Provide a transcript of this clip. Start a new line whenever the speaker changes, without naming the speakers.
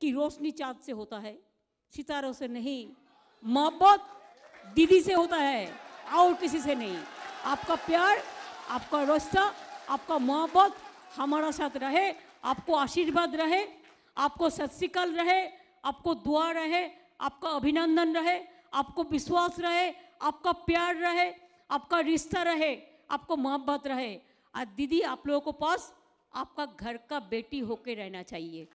कि रोशनी चाँद से होता है सितारों से नहीं मोहब्बत दीदी से होता है और किसी से नहीं आपका प्यार आपका रिश्ता आपका मोहब्बत हमारा साथ रहे आपको आशीर्वाद रहे आपको सत्यकाल रहे आपको दुआ रहे आपका अभिनंदन रहे आपको विश्वास रहे आपका प्यार रहे आपका रिश्ता रहे आपको मोहब्बत रहे और दीदी आप लोगों को पास आपका घर का बेटी होके रहना चाहिए